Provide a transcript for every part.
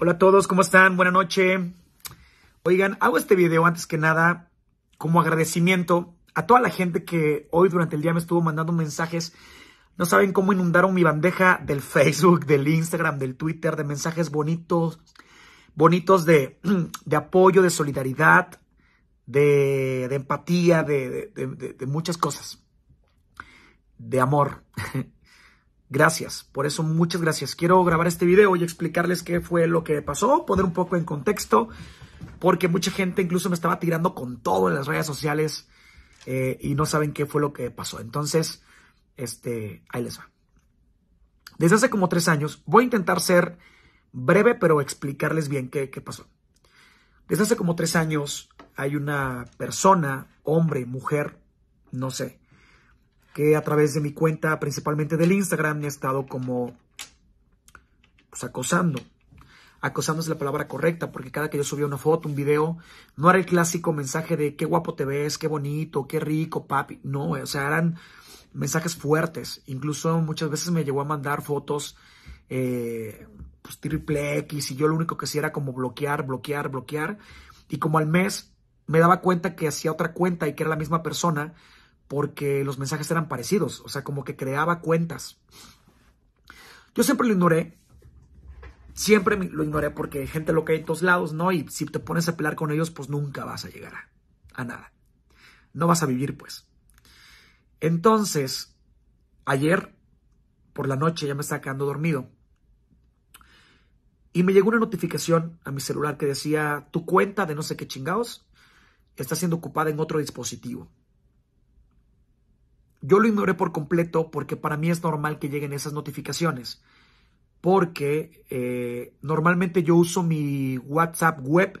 Hola a todos, ¿cómo están? Buenas noches. Oigan, hago este video antes que nada como agradecimiento a toda la gente que hoy durante el día me estuvo mandando mensajes. No saben cómo inundaron mi bandeja del Facebook, del Instagram, del Twitter, de mensajes bonitos, bonitos de, de apoyo, de solidaridad, de, de empatía, de, de muchas cosas, de amor. Gracias, por eso muchas gracias. Quiero grabar este video y explicarles qué fue lo que pasó, poner un poco en contexto, porque mucha gente incluso me estaba tirando con todo en las redes sociales eh, y no saben qué fue lo que pasó. Entonces, este, ahí les va. Desde hace como tres años, voy a intentar ser breve, pero explicarles bien qué pasó. Desde hace como tres años hay una persona, hombre, mujer, no sé, que a través de mi cuenta, principalmente del Instagram, me ha estado como pues, acosando. Acosando es la palabra correcta, porque cada que yo subía una foto, un video, no era el clásico mensaje de qué guapo te ves, qué bonito, qué rico, papi. No, o sea, eran mensajes fuertes. Incluso muchas veces me llegó a mandar fotos eh, pues, triple X y yo lo único que hacía era como bloquear, bloquear, bloquear. Y como al mes me daba cuenta que hacía otra cuenta y que era la misma persona, porque los mensajes eran parecidos, o sea, como que creaba cuentas. Yo siempre lo ignoré, siempre lo ignoré porque gente lo que hay en todos lados, ¿no? Y si te pones a pelear con ellos, pues nunca vas a llegar a, a nada. No vas a vivir, pues. Entonces, ayer por la noche ya me estaba quedando dormido. Y me llegó una notificación a mi celular que decía, tu cuenta de no sé qué chingados está siendo ocupada en otro dispositivo. Yo lo ignoré por completo porque para mí es normal que lleguen esas notificaciones. Porque eh, normalmente yo uso mi WhatsApp web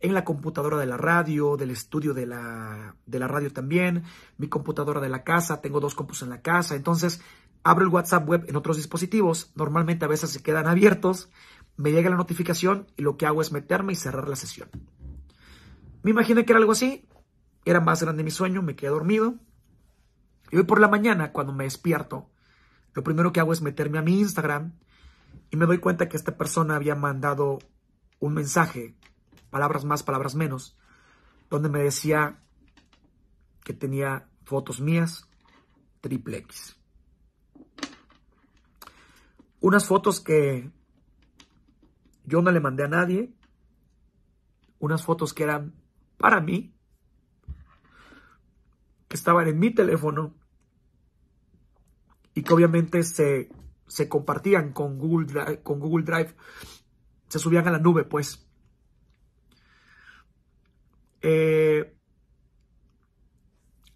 en la computadora de la radio, del estudio de la, de la radio también, mi computadora de la casa, tengo dos compus en la casa, entonces abro el WhatsApp web en otros dispositivos, normalmente a veces se quedan abiertos, me llega la notificación y lo que hago es meterme y cerrar la sesión. Me imaginé que era algo así, era más grande mi sueño, me quedé dormido, y hoy por la mañana, cuando me despierto, lo primero que hago es meterme a mi Instagram y me doy cuenta que esta persona había mandado un mensaje, palabras más, palabras menos, donde me decía que tenía fotos mías triple X. Unas fotos que yo no le mandé a nadie, unas fotos que eran para mí estaban en mi teléfono y que obviamente se, compartían con Google, Drive, con Google Drive, se subían a la nube, pues. Eh,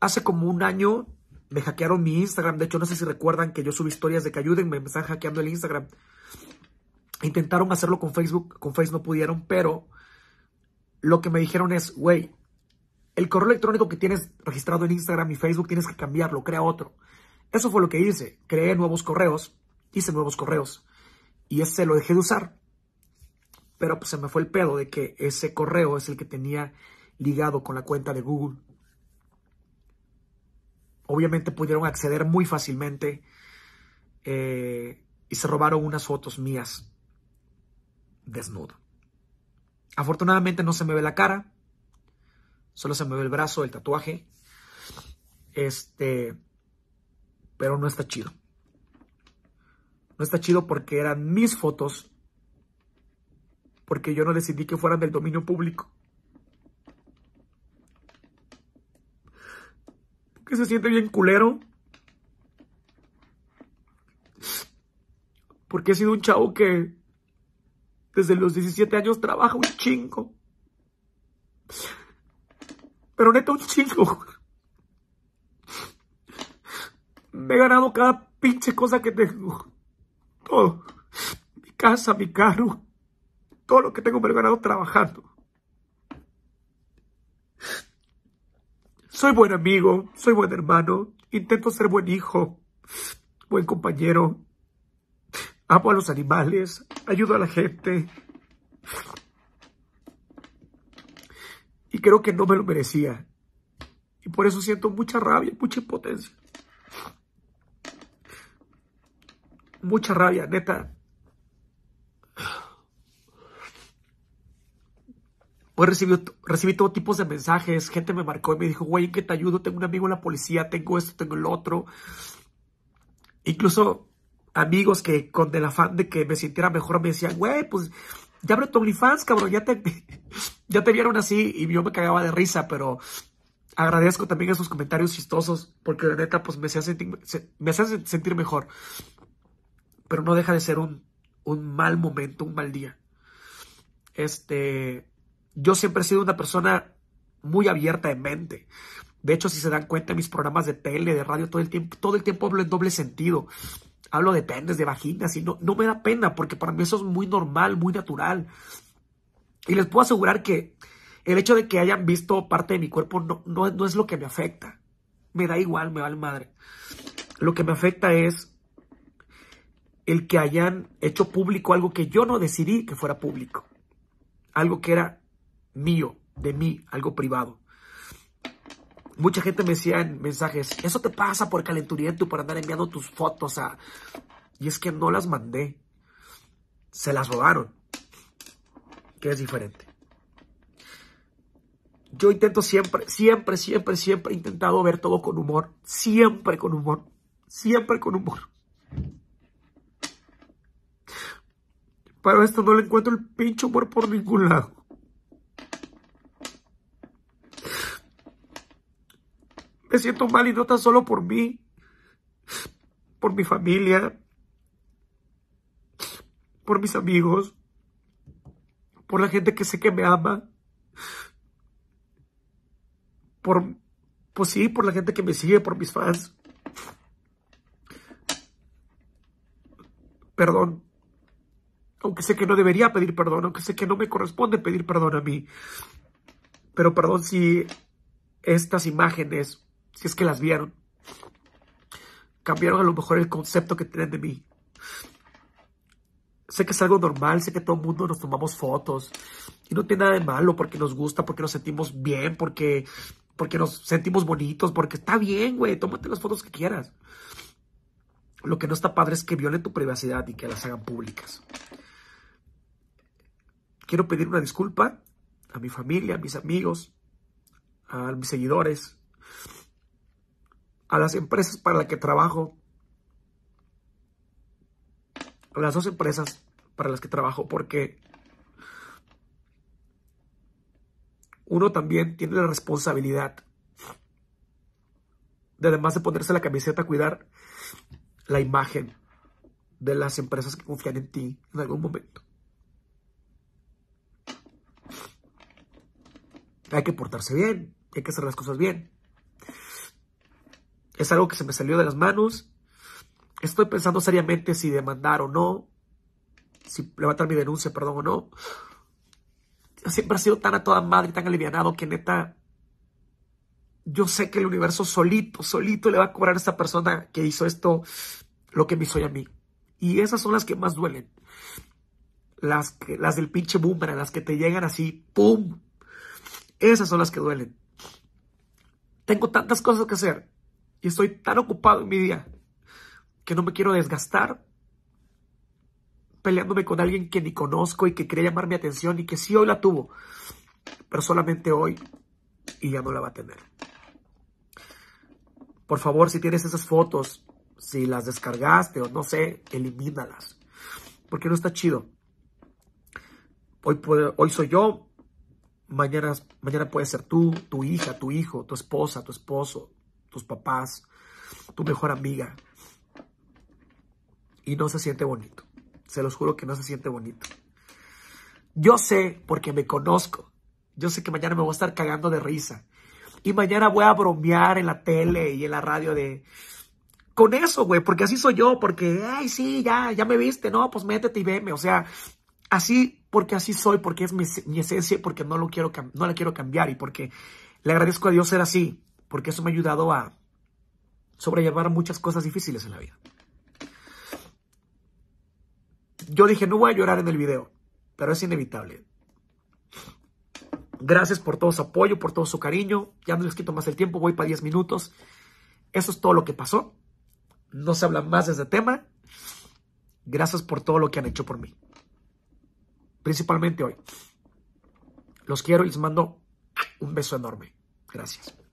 hace como un año me hackearon mi Instagram. De hecho, no sé si recuerdan que yo subí historias de que ayuden. me están hackeando el Instagram. Intentaron hacerlo con Facebook, con Facebook no pudieron, pero lo que me dijeron es, güey, el correo electrónico que tienes registrado en Instagram y Facebook tienes que cambiarlo, crea otro. Eso fue lo que hice. Creé nuevos correos, hice nuevos correos y ese lo dejé de usar. Pero pues, se me fue el pedo de que ese correo es el que tenía ligado con la cuenta de Google. Obviamente pudieron acceder muy fácilmente eh, y se robaron unas fotos mías desnudo. Afortunadamente no se me ve la cara, Solo se mueve el brazo, el tatuaje. Este. Pero no está chido. No está chido porque eran mis fotos. Porque yo no decidí que fueran del dominio público. Que se siente bien culero. Porque he sido un chavo que desde los 17 años trabaja un chingo pero neta un chingo. Me he ganado cada pinche cosa que tengo. Todo. Mi casa, mi carro. Todo lo que tengo me lo he ganado trabajando. Soy buen amigo, soy buen hermano, intento ser buen hijo, buen compañero. Amo a los animales, ayudo a la gente. Y creo que no me lo merecía. Y por eso siento mucha rabia, mucha impotencia. Mucha rabia, neta. Pues recibí, recibí todo tipo de mensajes, gente me marcó y me dijo, güey, ¿qué te ayudo? Tengo un amigo en la policía, tengo esto, tengo el otro. Incluso amigos que con el afán de que me sintiera mejor me decían, güey, pues ya abre tu OnlyFans, cabrón, ya te, ya te vieron así y yo me cagaba de risa, pero agradezco también esos comentarios chistosos porque la neta, pues me hacía sentir, me sentir mejor. Pero no deja de ser un, un mal momento, un mal día. Este, yo siempre he sido una persona muy abierta de mente. De hecho, si se dan cuenta, mis programas de tele, de radio, todo el tiempo, todo el tiempo hablo en doble sentido hablo de penes, de vaginas, y no, me da pena porque para mí eso es muy normal, muy natural. Y les puedo asegurar que el hecho de que hayan visto parte de mi cuerpo no, no es lo que me afecta. Me da igual, me vale madre. Lo que me afecta es el que hayan hecho público algo que yo no decidí que fuera público. Algo que era mío, de mí, algo privado mucha gente me decía en mensajes, eso te pasa por calenturiento, por andar enviando tus fotos a... Y es que no las mandé. Se las robaron. Que es diferente. Yo intento siempre, siempre, siempre, siempre he intentado ver todo con humor. Siempre con humor. Siempre con humor. Pero esto no le encuentro el pinche humor por ningún lado. Me siento mal y no tan solo por mí, por mi familia, por mis amigos, por la gente que sé que me ama, por, pues sí, por la gente que me sigue, por mis fans. Perdón. Aunque sé que no debería pedir perdón, aunque sé que no me corresponde pedir perdón a mí. Pero perdón si estas imágenes si es que las vieron. Cambiaron a lo mejor el concepto que tienen de mí. Sé que es algo normal, sé que todo el mundo nos tomamos fotos y no tiene nada de malo porque nos gusta, porque nos sentimos bien, porque, porque nos sentimos bonitos, porque está bien, güey, tómate las fotos que quieras. Lo que no está padre es que violen tu privacidad y que las hagan públicas. Quiero pedir una disculpa a mi familia, a mis amigos, a mis seguidores, a las empresas para las que trabajo, a las dos empresas para las que trabajo, porque uno también tiene la responsabilidad de además de ponerse la camiseta, cuidar la imagen de las empresas que confían en ti en algún momento. Hay que portarse bien, hay que hacer las cosas bien. Es algo que se me salió de las manos. Estoy pensando seriamente si demandar o no. Si levantar mi denuncia, perdón, o no. Siempre ha sido tan a toda madre, tan aliviado que neta. Yo sé que el universo solito, solito le va a cobrar a esa persona que hizo esto lo que me hizo a mí. Y esas son las que más duelen. Las, que, las del pinche boomerang, las que te llegan así, ¡pum! Esas son las que duelen. Tengo tantas cosas que hacer y estoy tan ocupado en mi día que no me quiero desgastar peleándome con alguien que ni conozco y que quería llamar mi atención y que sí hoy la tuvo, pero solamente hoy y ya no la va a tener. Por favor, si tienes esas fotos, si las descargaste o no sé, elimínalas, porque no está chido. Hoy, hoy soy yo, mañana, mañana puede ser tú, tu hija, tu hijo, tu esposa, tu esposo, tus papás, tu mejor amiga. Y no se siente bonito. Se los juro que no se siente bonito. Yo sé porque me conozco. Yo sé que mañana me voy a estar cagando de risa. Y mañana voy a bromear en la tele y en la radio de... Con eso, güey, porque así soy yo, porque, ay, sí, ya, ya me viste, no, pues métete y veme. O sea, así, porque así soy, porque es mi, esencia, porque no, lo quiero, no la quiero cambiar y porque le agradezco a Dios ser así porque eso me ha ayudado a sobrellevar muchas cosas difíciles en la vida. Yo dije, no voy a llorar en el video, pero es inevitable. Gracias por todo su apoyo, por todo su cariño. Ya no les quito más el tiempo, voy para 10 minutos. Eso es todo lo que pasó. No se habla más de este tema. Gracias por todo lo que han hecho por mí. Principalmente hoy. Los quiero y les mando un beso enorme. Gracias.